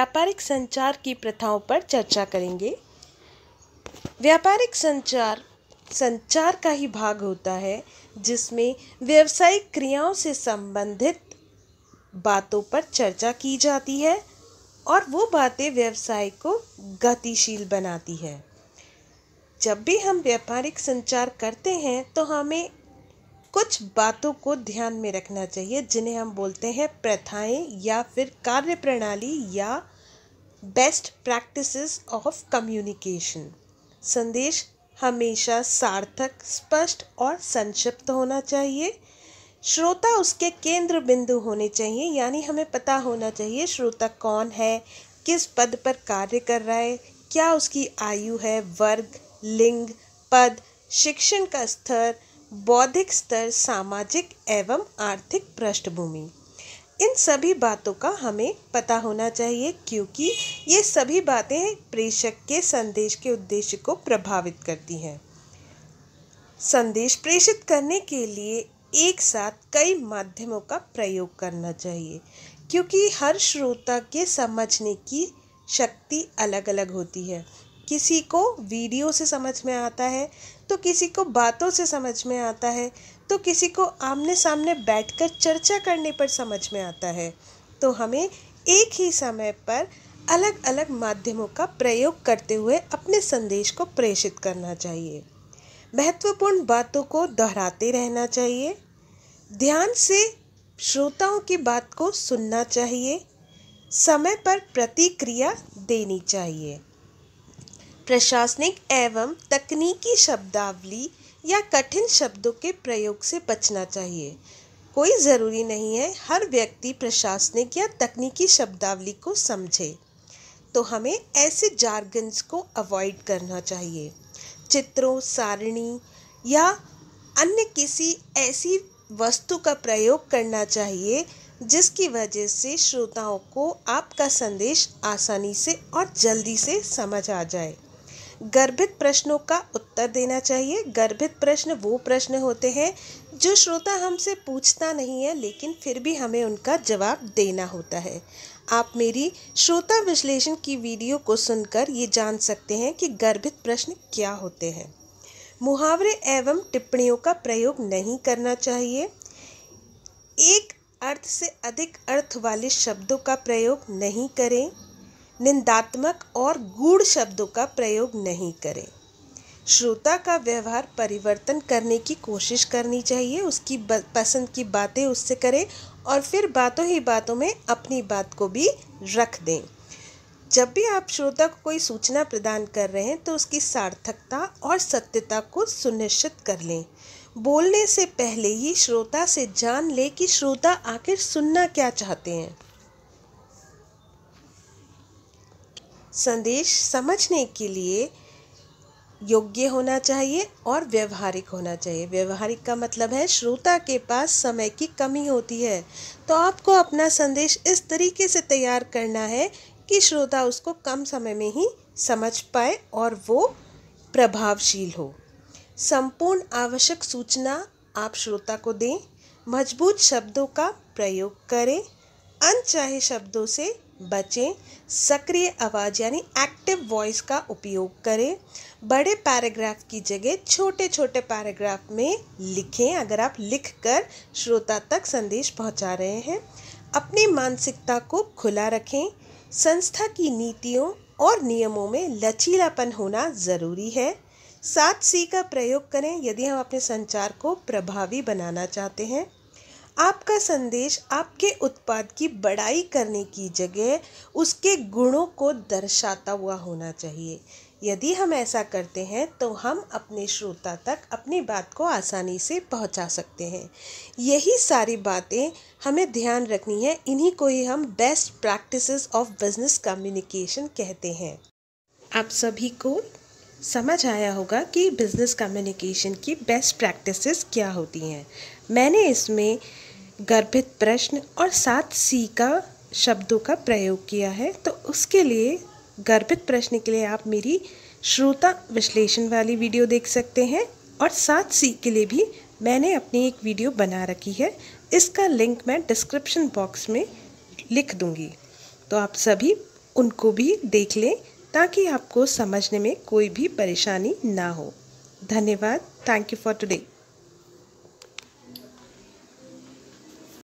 व्यापारिक संचार की प्रथाओं पर चर्चा करेंगे व्यापारिक संचार संचार का ही भाग होता है जिसमें व्यावसायिक क्रियाओं से संबंधित बातों पर चर्चा की जाती है और वो बातें व्यवसाय को गतिशील बनाती है जब भी हम व्यापारिक संचार करते हैं तो हमें कुछ बातों को ध्यान में रखना चाहिए जिन्हें हम बोलते हैं प्रथाएं या फिर कार्य प्रणाली या बेस्ट प्रैक्टिसेस ऑफ कम्युनिकेशन संदेश हमेशा सार्थक स्पष्ट और संक्षिप्त होना चाहिए श्रोता उसके केंद्र बिंदु होने चाहिए यानी हमें पता होना चाहिए श्रोता कौन है किस पद पर कार्य कर रहा है क्या उसकी आयु है वर्ग लिंग पद शिक्षण का स्तर बौद्धिक स्तर सामाजिक एवं आर्थिक पृष्ठभूमि इन सभी बातों का हमें पता होना चाहिए क्योंकि ये सभी बातें प्रेषक के संदेश के उद्देश्य को प्रभावित करती हैं संदेश प्रेषित करने के लिए एक साथ कई माध्यमों का प्रयोग करना चाहिए क्योंकि हर श्रोता के समझने की शक्ति अलग अलग होती है किसी को वीडियो से समझ में आता है तो किसी को बातों से समझ में आता है तो किसी को आमने सामने बैठकर चर्चा करने पर समझ में आता है तो हमें एक ही समय पर अलग अलग माध्यमों का प्रयोग करते हुए अपने संदेश को प्रेषित करना चाहिए महत्वपूर्ण बातों को दोहराते रहना चाहिए ध्यान से श्रोताओं की बात को सुनना चाहिए समय पर प्रतिक्रिया देनी चाहिए प्रशासनिक एवं तकनीकी शब्दावली या कठिन शब्दों के प्रयोग से बचना चाहिए कोई ज़रूरी नहीं है हर व्यक्ति प्रशासनिक या तकनीकी शब्दावली को समझे तो हमें ऐसे जार्गन्स को अवॉइड करना चाहिए चित्रों सारणी या अन्य किसी ऐसी वस्तु का प्रयोग करना चाहिए जिसकी वजह से श्रोताओं को आपका संदेश आसानी से और जल्दी से समझ आ जाए गर्भित प्रश्नों का उत्तर देना चाहिए गर्भित प्रश्न वो प्रश्न होते हैं जो श्रोता हमसे पूछता नहीं है लेकिन फिर भी हमें उनका जवाब देना होता है आप मेरी श्रोता विश्लेषण की वीडियो को सुनकर ये जान सकते हैं कि गर्भित प्रश्न क्या होते हैं मुहावरे एवं टिप्पणियों का प्रयोग नहीं करना चाहिए एक अर्थ से अधिक अर्थ वाले शब्दों का प्रयोग नहीं करें निंदात्मक और गूढ़ शब्दों का प्रयोग नहीं करें श्रोता का व्यवहार परिवर्तन करने की कोशिश करनी चाहिए उसकी पसंद की बातें उससे करें और फिर बातों ही बातों में अपनी बात को भी रख दें जब भी आप श्रोता को कोई सूचना प्रदान कर रहे हैं तो उसकी सार्थकता और सत्यता को सुनिश्चित कर लें बोलने से पहले ही श्रोता से जान लें कि श्रोता आखिर सुनना क्या चाहते हैं संदेश समझने के लिए योग्य होना चाहिए और व्यवहारिक होना चाहिए व्यवहारिक का मतलब है श्रोता के पास समय की कमी होती है तो आपको अपना संदेश इस तरीके से तैयार करना है कि श्रोता उसको कम समय में ही समझ पाए और वो प्रभावशील हो संपूर्ण आवश्यक सूचना आप श्रोता को दें मजबूत शब्दों का प्रयोग करें अनचाहे शब्दों से बचें सक्रिय आवाज़ यानी एक्टिव वॉइस का उपयोग करें बड़े पैराग्राफ की जगह छोटे छोटे पैराग्राफ में लिखें अगर आप लिख कर श्रोता तक संदेश पहुंचा रहे हैं अपनी मानसिकता को खुला रखें संस्था की नीतियों और नियमों में लचीलापन होना ज़रूरी है सात सी का प्रयोग करें यदि हम अपने संचार को प्रभावी बनाना चाहते हैं आपका संदेश आपके उत्पाद की बड़ाई करने की जगह उसके गुणों को दर्शाता हुआ होना चाहिए यदि हम ऐसा करते हैं तो हम अपने श्रोता तक अपनी बात को आसानी से पहुंचा सकते हैं यही सारी बातें हमें ध्यान रखनी है इन्हीं को ही हम best practices of business communication कहते हैं आप सभी को समझ आया होगा कि बिज़नेस कम्युनिकेशन की बेस्ट प्रैक्टिसेस क्या होती हैं मैंने इसमें गर्भित प्रश्न और सात सी का शब्दों का प्रयोग किया है तो उसके लिए गर्भित प्रश्न के लिए आप मेरी श्रोता विश्लेषण वाली वीडियो देख सकते हैं और सात सी के लिए भी मैंने अपनी एक वीडियो बना रखी है इसका लिंक मैं डिस्क्रिप्शन बॉक्स में लिख दूंगी तो आप सभी उनको भी देख लें ताकि आपको समझने में कोई भी परेशानी ना हो धन्यवाद थैंक यू फॉर टुडे